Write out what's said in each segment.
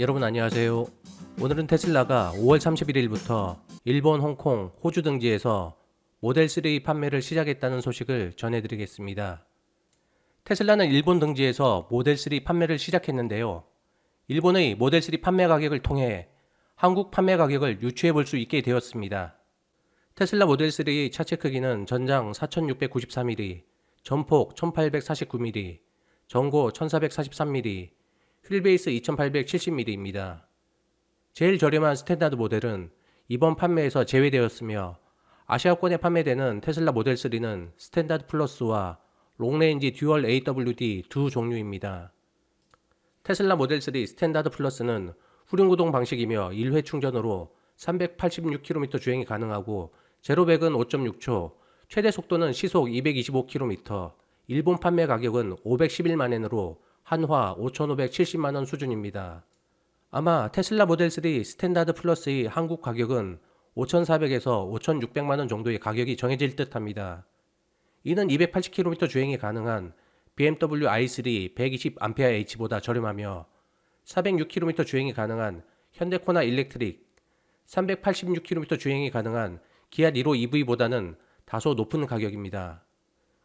여러분 안녕하세요. 오늘은 테슬라가 5월 31일부터 일본, 홍콩, 호주 등지에서 모델3 판매를 시작했다는 소식을 전해드리겠습니다. 테슬라는 일본 등지에서 모델3 판매를 시작했는데요. 일본의 모델3 판매 가격을 통해 한국 판매 가격을 유추해 볼 수 있게 되었습니다. 테슬라 모델3의 차체 크기는 전장 4694mm, 전폭 1849mm, 전고 1443mm, 휠베이스 2870mm입니다. 제일 저렴한 스탠다드 모델은 이번 판매에서 제외되었으며 아시아권에 판매되는 테슬라 모델3는 스탠다드 플러스와 롱레인지 듀얼 AWD 두 종류입니다. 테슬라 모델3 스탠다드 플러스는 후륜구동 방식이며 1회 충전으로 386km 주행이 가능하고 제로백은 5.6초, 최대 속도는 시속 225km, 일본 판매 가격은 511만엔으로 한화 5,570만 원 수준입니다. 아마 테슬라 모델 3 스탠다드 플러스의 한국 가격은 5,400에서 5,600만 원 정도의 가격이 정해질 듯합니다. 이는 280km 주행이 가능한 BMW i3 120Ah 보다 저렴하며 406km 주행이 가능한 현대코나 일렉트릭, 386km 주행이 가능한 기아 니로 EV보다는 다소 높은 가격입니다.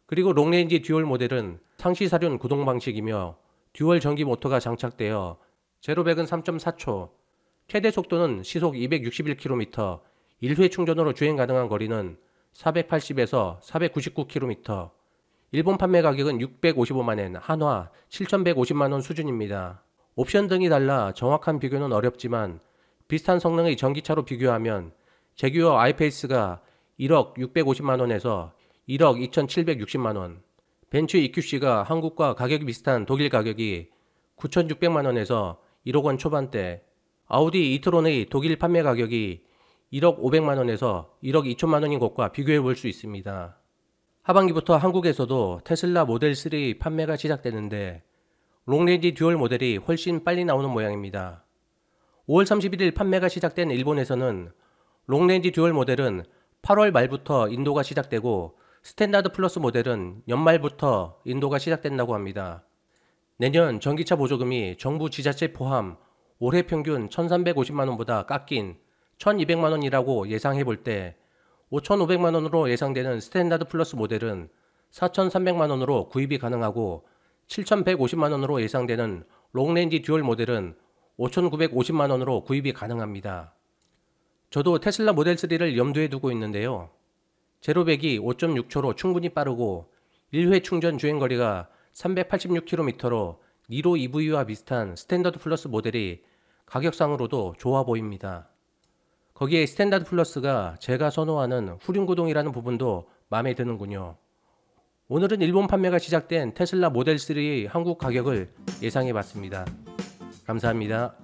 그리고 롱레인지 듀얼 모델은 상시 사륜 구동 방식이며 듀얼 전기 모터가 장착되어 제로백은 3.4초, 최대 속도는 시속 261km, 1회 충전으로 주행 가능한 거리는 480에서 499km, 일본 판매 가격은 655만엔, 한화 7,150만원 수준입니다. 옵션 등이 달라 정확한 비교는 어렵지만 비슷한 성능의 전기차로 비교하면 제규어 아이페이스가 1억 650만원에서 1억 2760만원, 벤츠 EQC가 한국과 가격이 비슷한 독일 가격이 9,600만 원에서 1억 원 초반대, 아우디 이트론의 독일 판매 가격이 1억 500만 원에서 1억 2천만 원인 것과 비교해 볼 수 있습니다. 하반기부터 한국에서도 테슬라 모델 3 판매가 시작되는데 롱레인지 듀얼 모델이 훨씬 빨리 나오는 모양입니다. 5월 31일 판매가 시작된 일본에서는 롱레인지 듀얼 모델은 8월 말부터 인도가 시작되고 스탠다드 플러스 모델은 연말부터 인도가 시작된다고 합니다. 내년 전기차 보조금이 정부 지자체 포함 올해 평균 1,350만원보다 깎인 1,200만원이라고 예상해 볼 때 5,500만원으로 예상되는 스탠다드 플러스 모델은 4,300만원으로 구입이 가능하고 7,150만원으로 예상되는 롱렌지 듀얼 모델은 5,950만원으로 구입이 가능합니다. 저도 테슬라 모델3를 염두에 두고 있는데요. 제로백이 5.6초로 충분히 빠르고 1회 충전 주행 거리가 386km로 니로 EV와 비슷한 스탠다드 플러스 모델이 가격상으로도 좋아 보입니다. 거기에 스탠다드 플러스가 제가 선호하는 후륜구동이라는 부분도 마음에 드는군요. 오늘은 일본 판매가 시작된 테슬라 모델3의 한국 가격을 예상해 봤습니다. 감사합니다.